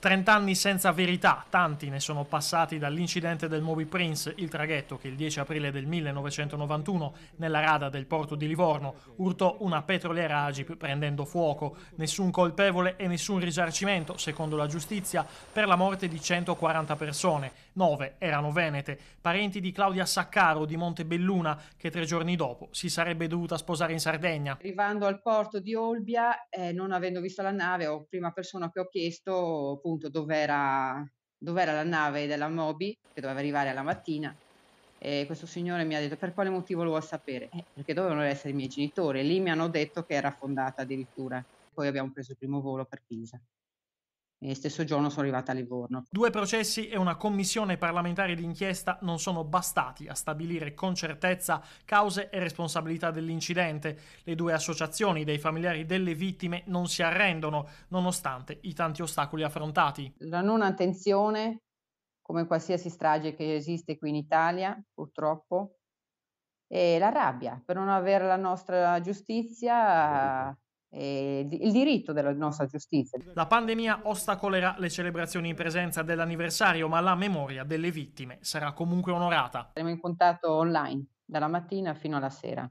30 anni senza verità, tanti ne sono passati dall'incidente del Moby Prince, il traghetto che il 10 aprile del 1991 nella rada del porto di Livorno urtò una petroliera Agip prendendo fuoco. Nessun colpevole e nessun risarcimento, secondo la giustizia, per la morte di 140 persone. Nove erano venete, parenti di Claudia Saccaro di Montebelluna che tre giorni dopo si sarebbe dovuta sposare in Sardegna. Arrivando al porto di Olbia, eh, non avendo visto la nave, o prima persona che ho chiesto appunto dove era, dove era la nave della Moby che doveva arrivare alla mattina e questo signore mi ha detto per quale motivo lo vuoi sapere? Eh, perché dovevano essere i miei genitori e lì mi hanno detto che era affondata addirittura. Poi abbiamo preso il primo volo per Pisa e stesso giorno sono arrivata a Livorno. Due processi e una commissione parlamentare d'inchiesta non sono bastati a stabilire con certezza cause e responsabilità dell'incidente. Le due associazioni dei familiari delle vittime non si arrendono, nonostante i tanti ostacoli affrontati. La non attenzione, come qualsiasi strage che esiste qui in Italia, purtroppo, e la rabbia per non avere la nostra giustizia eh, il diritto della nostra giustizia. La pandemia ostacolerà le celebrazioni in presenza dell'anniversario, ma la memoria delle vittime sarà comunque onorata. Saremo in contatto online dalla mattina fino alla sera.